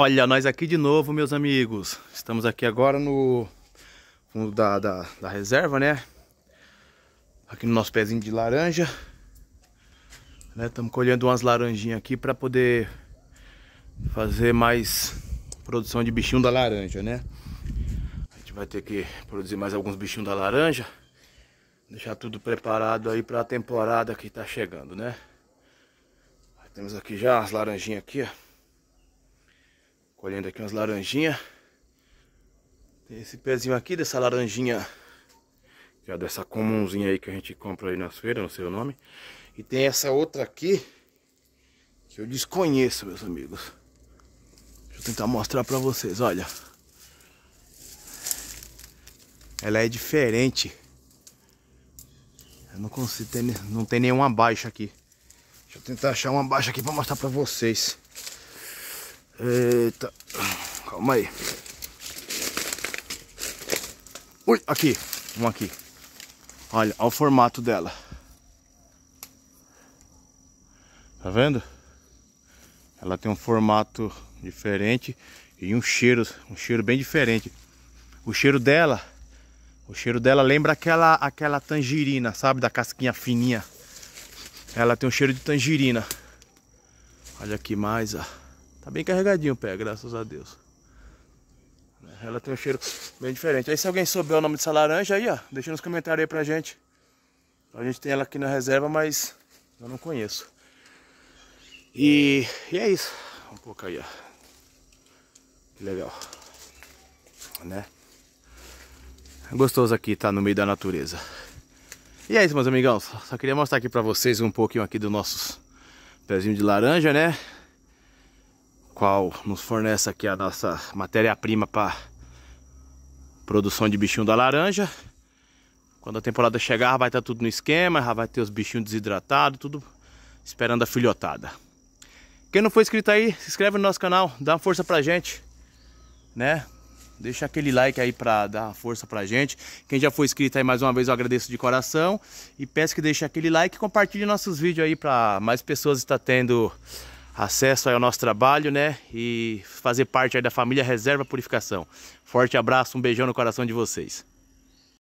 Olha, nós aqui de novo, meus amigos. Estamos aqui agora no fundo da, da, da, reserva, né? Aqui no nosso pezinho de laranja. Estamos né? colhendo umas laranjinhas aqui para poder fazer mais produção de bichinho da laranja, né? A gente vai ter que produzir mais alguns bichinhos da laranja. Deixar tudo preparado aí para a temporada que está chegando, né? Temos aqui já as laranjinhas aqui, ó. Colhendo aqui umas laranjinhas. Tem esse pezinho aqui dessa laranjinha. Que é dessa comumzinha aí que a gente compra aí nas feiras, não sei o nome. E tem essa outra aqui. Que eu desconheço, meus amigos. Deixa eu tentar mostrar pra vocês, olha. Ela é diferente. Eu não consigo ter, não tem nenhuma baixa aqui. Deixa eu tentar achar uma baixa aqui pra mostrar pra vocês. Eita. Calma aí. Ui, aqui. vamos aqui. Olha, olha o formato dela. Tá vendo? Ela tem um formato diferente e um cheiro, um cheiro bem diferente. O cheiro dela, o cheiro dela lembra aquela aquela tangerina, sabe, da casquinha fininha. Ela tem um cheiro de tangerina. Olha aqui mais, ó. Tá bem carregadinho o pé, graças a Deus. Ela tem um cheiro bem diferente. Aí se alguém souber o nome dessa laranja aí, ó, deixa nos comentários aí pra gente. A gente tem ela aqui na reserva, mas eu não conheço. E, e é isso. Um pouco aí, ó. Que legal. Né? gostoso aqui estar tá no meio da natureza. E é isso, meus amigão. Só queria mostrar aqui pra vocês um pouquinho aqui dos nossos pezinho de laranja, né? qual nos fornece aqui a nossa matéria-prima para produção de bichinho da laranja. Quando a temporada chegar, vai estar tá tudo no esquema, já vai ter os bichinhos desidratados, tudo esperando a filhotada. Quem não for inscrito aí, se inscreve no nosso canal, dá uma força pra gente, né? Deixa aquele like aí pra dar uma força pra gente. Quem já foi inscrito aí mais uma vez, eu agradeço de coração. E peço que deixe aquele like e compartilhe nossos vídeos aí pra mais pessoas estar tendo acesso ao nosso trabalho, né? E fazer parte da família Reserva Purificação. Forte abraço, um beijão no coração de vocês.